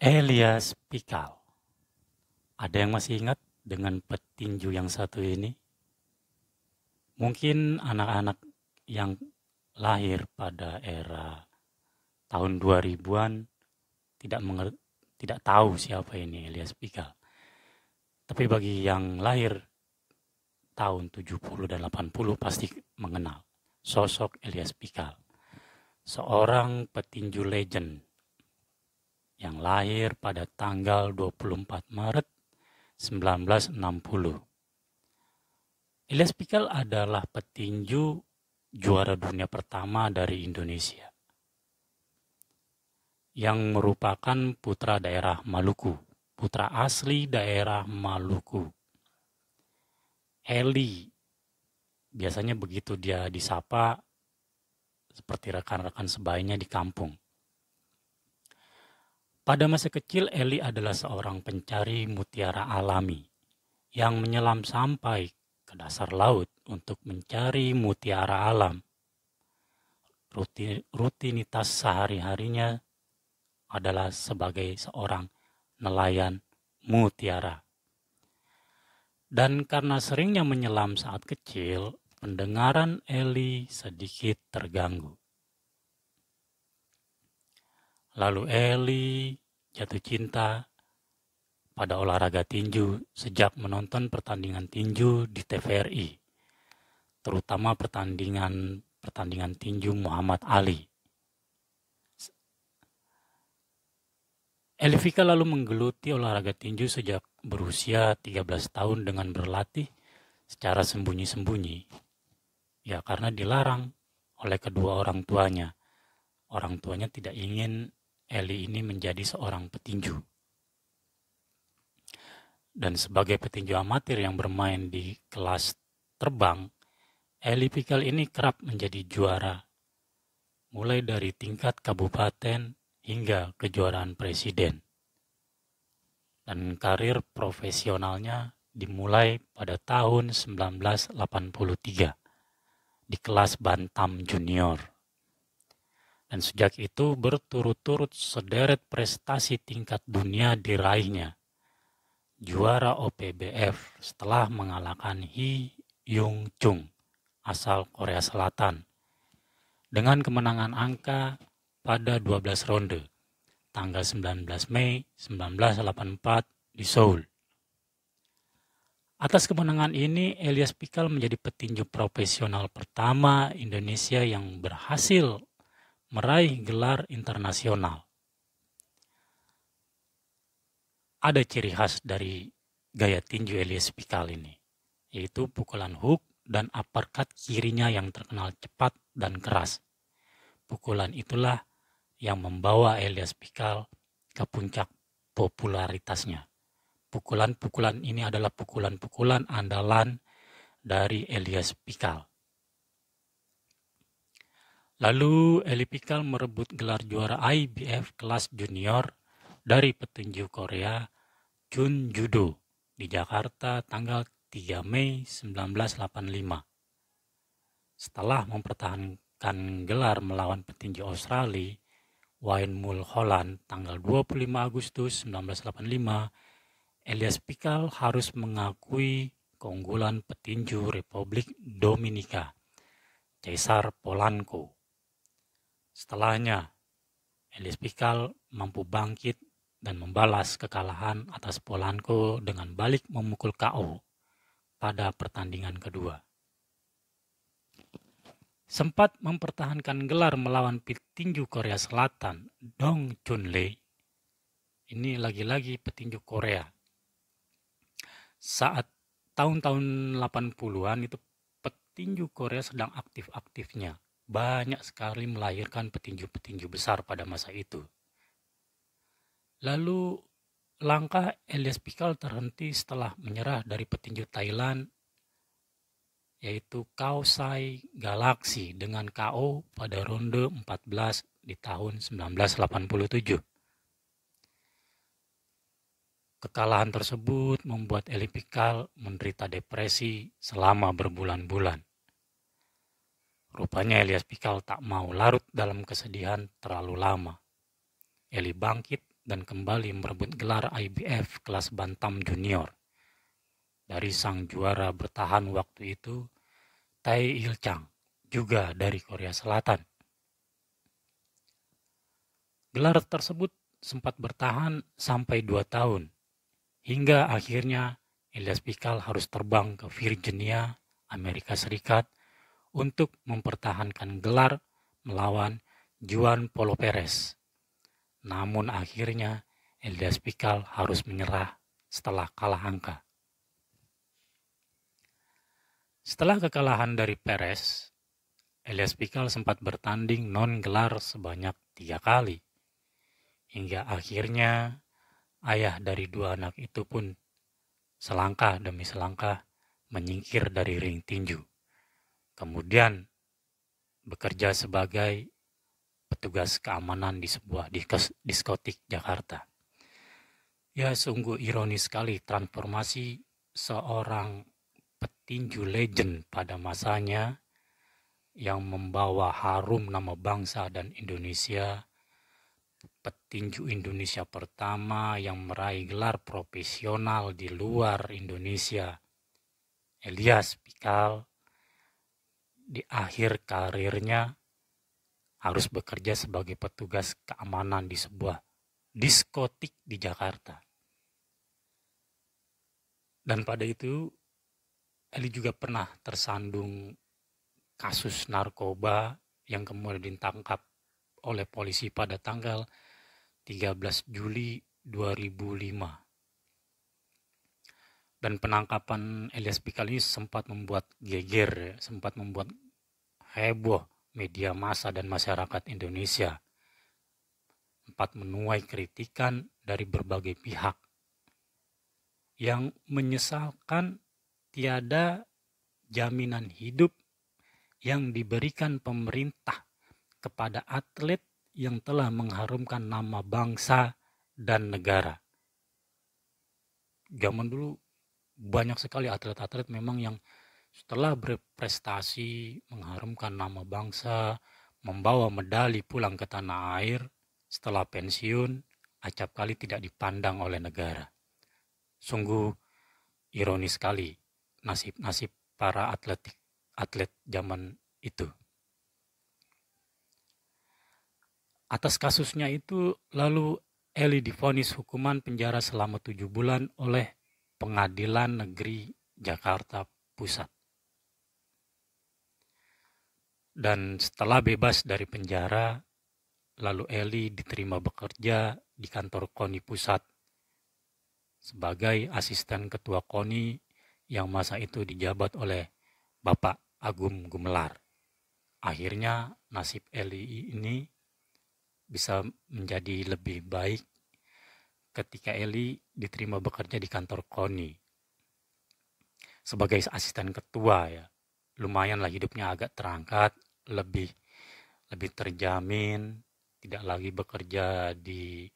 Elias Pikal. Ada yang masih ingat dengan petinju yang satu ini? Mungkin anak-anak yang lahir pada era tahun 2000-an tidak tidak tahu siapa ini Elias Pikal. Tapi bagi yang lahir tahun 70 dan 80 pasti mengenal sosok Elias Pikal. Seorang petinju legend yang lahir pada tanggal 24 Maret 1960. Elias Pikal adalah petinju juara dunia pertama dari Indonesia yang merupakan putra daerah Maluku, putra asli daerah Maluku. Eli, biasanya begitu dia disapa seperti rekan-rekan sebayanya di kampung. Pada masa kecil, Eli adalah seorang pencari mutiara alami yang menyelam sampai ke dasar laut untuk mencari mutiara alam. rutinitas sehari-harinya adalah sebagai seorang nelayan mutiara. Dan karena seringnya menyelam saat kecil, pendengaran Eli sedikit terganggu. Lalu Eli jatuh cinta pada olahraga tinju sejak menonton pertandingan tinju di TVRI, terutama pertandingan pertandingan tinju Muhammad Ali. Elvika lalu menggeluti olahraga tinju sejak berusia 13 tahun dengan berlatih secara sembunyi-sembunyi. Ya karena dilarang oleh kedua orang tuanya. Orang tuanya tidak ingin Eli ini menjadi seorang petinju. Dan sebagai petinju amatir yang bermain di kelas terbang, Eli Pikal ini kerap menjadi juara, mulai dari tingkat kabupaten hingga kejuaraan presiden. Dan karir profesionalnya dimulai pada tahun 1983 di kelas Bantam Junior. Dan sejak itu berturut-turut sederet prestasi tingkat dunia diraihnya. Juara OPBF setelah mengalahkan Hi Yung Chung asal Korea Selatan dengan kemenangan angka pada 12 ronde tanggal 19 Mei 1984 di Seoul. Atas kemenangan ini, Elias Pikal menjadi petinju profesional pertama Indonesia yang berhasil meraih gelar internasional. Ada ciri khas dari gaya tinju Elias Pikal ini, yaitu pukulan hook dan uppercut kirinya yang terkenal cepat dan keras. Pukulan itulah yang membawa Elias Pikal ke puncak popularitasnya. Pukulan-pukulan ini adalah pukulan-pukulan andalan dari Elias Pikal. Lalu Eli merebut gelar juara IBF kelas junior dari petinju Korea Jun Judo di Jakarta tanggal 3 Mei 1985. Setelah mempertahankan gelar melawan petinju Australia Wayne Holland tanggal 25 Agustus 1985, Elias Pikal harus mengakui keunggulan petinju Republik Dominika, Cesar Polanco. Setelahnya, Elis Pikal mampu bangkit dan membalas kekalahan atas Polanco dengan balik memukul KO pada pertandingan kedua. Sempat mempertahankan gelar melawan petinju Korea Selatan, Dong Chun Lee. Ini lagi-lagi petinju Korea. Saat tahun-tahun 80-an itu petinju Korea sedang aktif-aktifnya banyak sekali melahirkan petinju-petinju besar pada masa itu. Lalu langkah Elias Pikal terhenti setelah menyerah dari petinju Thailand yaitu Kausai Galaxy dengan KO pada ronde 14 di tahun 1987. Kekalahan tersebut membuat Elias Pikal menderita depresi selama berbulan-bulan. Rupanya Elias Pikal tak mau larut dalam kesedihan terlalu lama. Eli bangkit dan kembali merebut gelar IBF kelas bantam junior. Dari sang juara bertahan waktu itu, Tai Il Chang, juga dari Korea Selatan. Gelar tersebut sempat bertahan sampai dua tahun, hingga akhirnya Elias Pikal harus terbang ke Virginia, Amerika Serikat, untuk mempertahankan gelar melawan Juan Polo Perez. Namun akhirnya Elias Pikal harus menyerah setelah kalah angka. Setelah kekalahan dari Perez, Elias Pikal sempat bertanding non-gelar sebanyak tiga kali. Hingga akhirnya ayah dari dua anak itu pun selangkah demi selangkah menyingkir dari ring tinju kemudian bekerja sebagai petugas keamanan di sebuah diskotik Jakarta. Ya sungguh ironis sekali transformasi seorang petinju legend pada masanya yang membawa harum nama bangsa dan Indonesia, petinju Indonesia pertama yang meraih gelar profesional di luar Indonesia, Elias Pikal, di akhir karirnya harus bekerja sebagai petugas keamanan di sebuah diskotik di Jakarta. Dan pada itu Eli juga pernah tersandung kasus narkoba yang kemudian ditangkap oleh polisi pada tanggal 13 Juli 2005 dan penangkapan Elias Pikal ini sempat membuat geger, sempat membuat heboh media massa dan masyarakat Indonesia. sempat menuai kritikan dari berbagai pihak yang menyesalkan tiada jaminan hidup yang diberikan pemerintah kepada atlet yang telah mengharumkan nama bangsa dan negara. Zaman dulu banyak sekali atlet-atlet memang yang setelah berprestasi mengharumkan nama bangsa, membawa medali pulang ke tanah air, setelah pensiun acap kali tidak dipandang oleh negara. Sungguh ironis sekali nasib-nasib para atlet atlet zaman itu. Atas kasusnya itu lalu Eli difonis hukuman penjara selama tujuh bulan oleh Pengadilan Negeri Jakarta Pusat. Dan setelah bebas dari penjara, lalu Eli diterima bekerja di kantor KONI Pusat sebagai asisten ketua KONI yang masa itu dijabat oleh Bapak Agum Gumelar. Akhirnya nasib Eli ini bisa menjadi lebih baik ketika Eli diterima bekerja di kantor Koni sebagai asisten ketua ya. Lumayan lah hidupnya agak terangkat, lebih lebih terjamin, tidak lagi bekerja di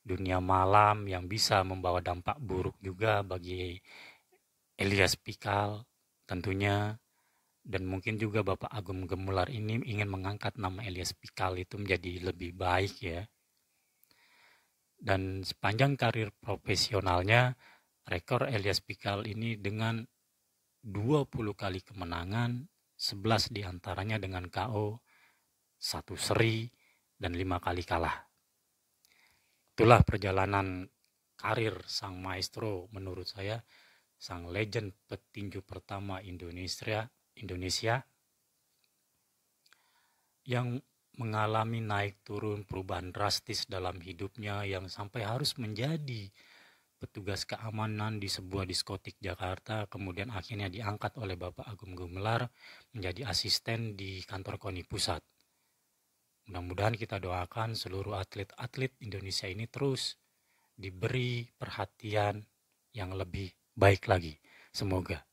dunia malam yang bisa membawa dampak buruk juga bagi Elias Pikal tentunya dan mungkin juga Bapak Agung Gemular ini ingin mengangkat nama Elias Pikal itu menjadi lebih baik ya dan sepanjang karir profesionalnya, rekor Elias Pikal ini dengan 20 kali kemenangan, 11 diantaranya dengan KO, satu seri, dan lima kali kalah. Itulah perjalanan karir sang maestro menurut saya, sang legend petinju pertama Indonesia, Indonesia yang mengalami naik turun perubahan drastis dalam hidupnya yang sampai harus menjadi petugas keamanan di sebuah diskotik Jakarta kemudian akhirnya diangkat oleh Bapak Agung Gumelar menjadi asisten di kantor KONI Pusat. Mudah-mudahan kita doakan seluruh atlet-atlet Indonesia ini terus diberi perhatian yang lebih baik lagi. Semoga.